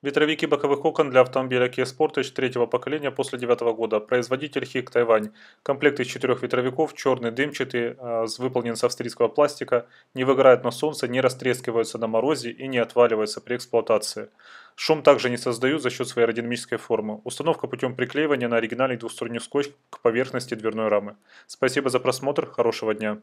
Ветровики боковых окон для автомобиля Kia Sportage третьего поколения после девятого года. Производитель Хик Тайвань. Комплект из четырех ветровиков, черный, дымчатый, э, выполнен с австрийского пластика, не выгорает на солнце, не растрескиваются на морозе и не отваливается при эксплуатации. Шум также не создают за счет своей аэродинамической формы. Установка путем приклеивания на оригинальный двусторонний скотч к поверхности дверной рамы. Спасибо за просмотр, хорошего дня.